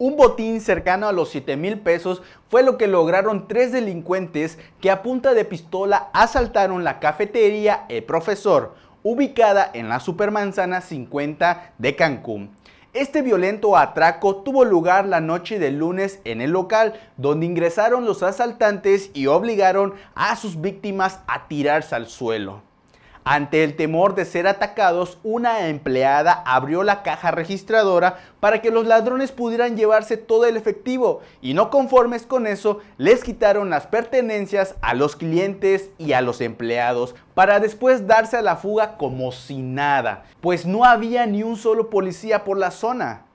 Un botín cercano a los 7 mil pesos fue lo que lograron tres delincuentes que a punta de pistola asaltaron la cafetería El Profesor, ubicada en la Supermanzana 50 de Cancún. Este violento atraco tuvo lugar la noche del lunes en el local, donde ingresaron los asaltantes y obligaron a sus víctimas a tirarse al suelo. Ante el temor de ser atacados, una empleada abrió la caja registradora para que los ladrones pudieran llevarse todo el efectivo y no conformes con eso, les quitaron las pertenencias a los clientes y a los empleados para después darse a la fuga como si nada, pues no había ni un solo policía por la zona.